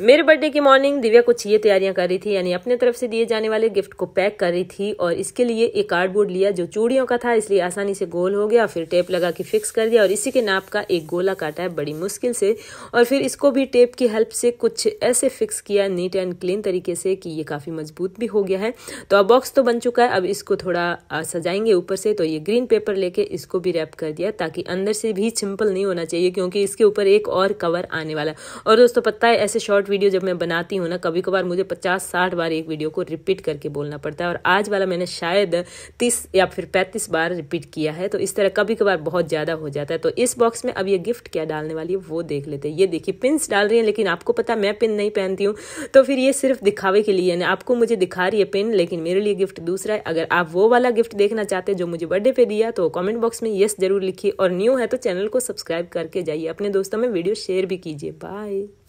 मेरे बर्थडे की मॉर्निंग दिव्या कुछ ये तैयारियां कर रही थी यानी अपने तरफ से दिए जाने वाले गिफ्ट को पैक कर रही थी और इसके लिए एक कार्डबोर्ड लिया जो चूड़ियों का था इसलिए आसानी से गोल हो गया फिर टेप लगा के फिक्स कर दिया और इसी के नाप का एक गोला काटा है बड़ी मुश्किल से और फिर इसको भी टेप की हेल्प से कुछ ऐसे फिक्स किया नीट एंड क्लीन तरीके से कि ये काफ़ी मजबूत भी हो गया है तो अब बॉक्स तो बन चुका है अब इसको थोड़ा सजाएंगे ऊपर से तो ये ग्रीन पेपर लेके इसको भी रैप कर दिया ताकि अंदर से भी छिम्पल नहीं होना चाहिए क्योंकि इसके ऊपर एक और कवर आने वाला है और दोस्तों पता है ऐसे शॉर्ट शॉर्ट वीडियो जब मैं बनाती हूँ ना कभी कभार मुझे पचास साठ बार एक वीडियो को रिपीट करके बोलना पड़ता है और आज वाला मैंने शायद तीस या फिर पैंतीस बार रिपीट किया है तो इस तरह कभी कभार बहुत ज़्यादा हो जाता है तो इस बॉक्स में अब ये गिफ्ट क्या डालने वाली है वो देख लेते हैं ये देखिए पिंस डाल रही है लेकिन आपको पता मैं पिन नहीं पहनती हूँ तो फिर ये सिर्फ दिखावे के लिए ना आपको मुझे दिखा रही है पिन लेकिन मेरे लिए गिफ्ट दूसरा है अगर आप वो वाला गिफ्ट देखना चाहते हैं जो मुझे बर्थडे पे दिया तो कमेंट बॉक्स में येस जरूर लिखिए और न्यू है तो चैनल को सब्सक्राइब करके जाइए अपने दोस्तों में वीडियो शेयर भी कीजिए बाय